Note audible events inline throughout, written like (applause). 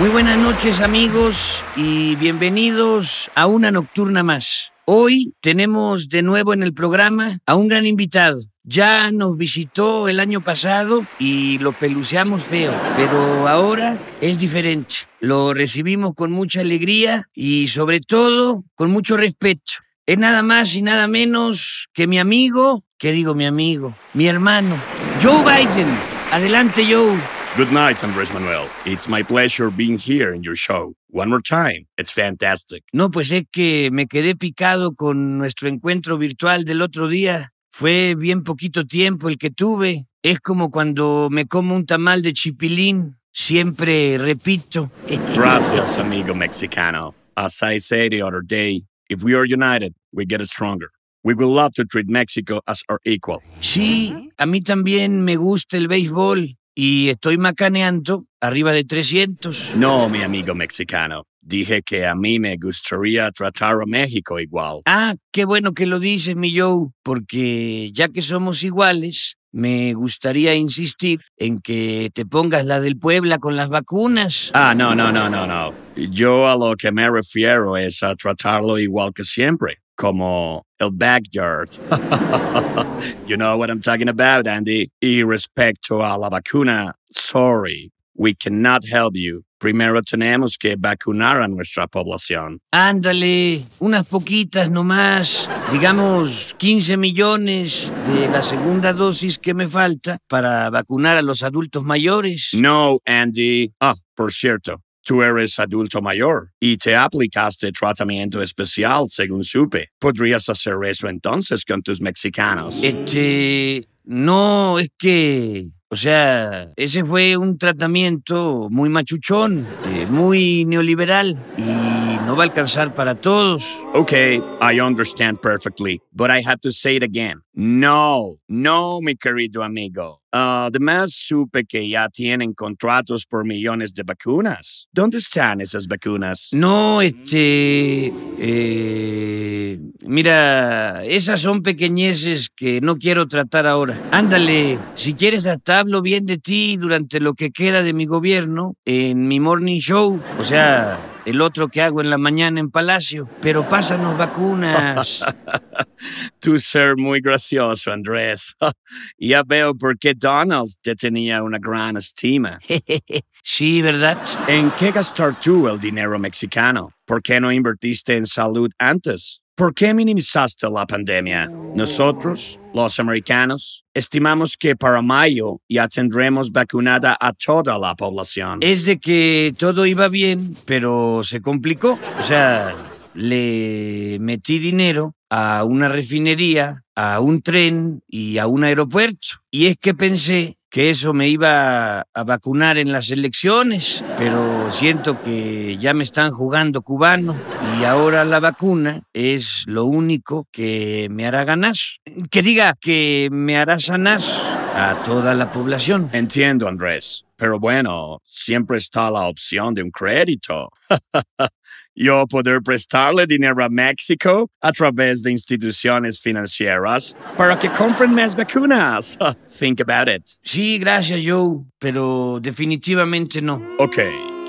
Muy buenas noches amigos y bienvenidos a una nocturna más. Hoy tenemos de nuevo en el programa a un gran invitado. Ya nos visitó el año pasado y lo peluceamos feo, pero ahora es diferente. Lo recibimos con mucha alegría y sobre todo con mucho respeto. Es nada más y nada menos que mi amigo, que digo mi amigo, mi hermano, Joe Biden. Adelante Joe. Good night, Andrés Manuel. It's my pleasure being here in your show. One more time. It's fantastic. No, pues es que me quedé picado con nuestro encuentro virtual del otro día. Fue bien poquito tiempo el que tuve. Es como cuando me como un tamal de chipilín. Siempre repito. Gracias, amigo mexicano. As I said the other day, if we are united, we get stronger. We would love to treat Mexico as our equal. Sí, a mí también me gusta el béisbol y estoy macaneando arriba de 300. No, mi amigo mexicano. Dije que a mí me gustaría tratar a México igual. Ah, qué bueno que lo dices, mi Joe, porque ya que somos iguales, me gustaría insistir en que te pongas la del Puebla con las vacunas. Ah, no, no, no, no, no. Yo a lo que me refiero es a tratarlo igual que siempre, como el backyard. (laughs) you know what I'm talking about, Andy. Y respecto a la vacuna, sorry, we cannot help you primero tenemos que vacunar a nuestra población. Ándale, unas poquitas nomás, digamos 15 millones de la segunda dosis que me falta para vacunar a los adultos mayores. No, Andy. Ah, por cierto, Tú eres adulto mayor y te aplicaste tratamiento especial, según supe. ¿Podrías hacer eso entonces con tus mexicanos? Este... No, es que... O sea, ese fue un tratamiento muy machuchón, eh, muy neoliberal y no va a alcanzar para todos. Okay, I understand perfectly, but I have to say it again. No, no, mi querido amigo. Además, supe que ya tienen contratos por millones de vacunas. ¿Dónde están esas vacunas? No, este... Eh, mira, esas son pequeñeces que no quiero tratar ahora. Ándale, si quieres hasta hablo bien de ti durante lo que queda de mi gobierno en mi morning show. O sea, el otro que hago en la mañana en Palacio. Pero pásanos vacunas. (laughs) tú ser muy gracioso, Andrés. (laughs) ya veo por qué Donald te tenía una gran estima. (laughs) sí, ¿verdad? ¿En qué gastar tú el dinero mexicano? ¿Por qué no invertiste en salud antes? ¿Por qué minimizaste la pandemia? Nosotros, los americanos, estimamos que para mayo ya tendremos vacunada a toda la población. Es de que todo iba bien, pero se complicó. O sea, le metí dinero a una refinería, a un tren y a un aeropuerto. Y es que pensé que eso me iba a vacunar en las elecciones, pero siento que ya me están jugando cubano y ahora la vacuna es lo único que me hará ganar. Que diga que me hará sanar a toda la población. Entiendo, Andrés. Pero bueno, siempre está la opción de un crédito. (laughs) Yo poder prestarle dinero a México a través de instituciones financieras para que compren más vacunas. (laughs) Think about it. Sí, gracias, Joe, pero definitivamente no. Ok,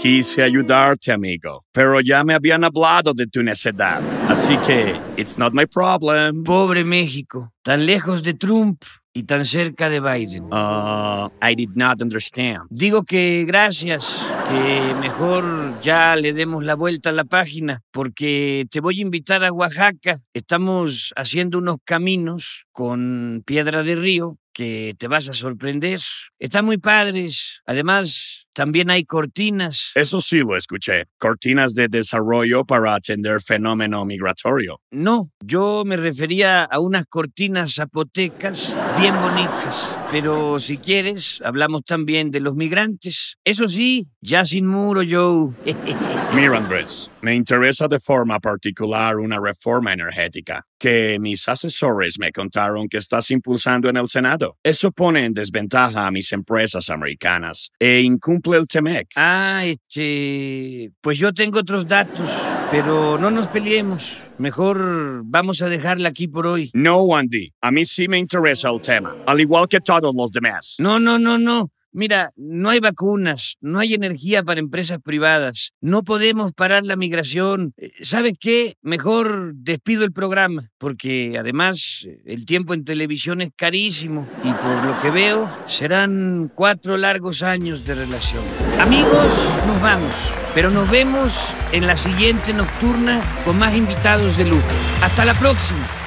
quise ayudarte, amigo, pero ya me habían hablado de tu necesidad. Así que, it's not my problem. Pobre México, tan lejos de Trump y tan cerca de Biden. Ah, I did not understand. Digo que gracias, que mejor ya le demos la vuelta a la página, porque te voy a invitar a Oaxaca. Estamos haciendo unos caminos con piedra de río que te vas a sorprender. Están muy padres. Además, también hay cortinas. Eso sí lo escuché. Cortinas de desarrollo para atender fenómeno migratorio. No, yo me refería a unas cortinas zapotecas bien bonitas. Pero si quieres, hablamos también de los migrantes. Eso sí, ya sin muro, Joe. (laughs) Mira, Andrés, me interesa de forma particular una reforma energética que mis asesores me contaron que estás impulsando en el Senado. Eso pone en desventaja a mis empresas americanas e incumple el TEMEC. Ah, este... Pues yo tengo otros datos, pero no nos peleemos. Mejor vamos a dejarla aquí por hoy. No, Andy. A mí sí me interesa el tema, al igual que todos los demás. No, no, no, no. Mira, no hay vacunas, no hay energía para empresas privadas, no podemos parar la migración. Eh, ¿Sabes qué? Mejor despido el programa, porque además eh, el tiempo en televisión es carísimo y por lo que veo serán cuatro largos años de relación. Amigos, nos vamos, pero nos vemos en la siguiente nocturna con más invitados de lujo. Hasta la próxima.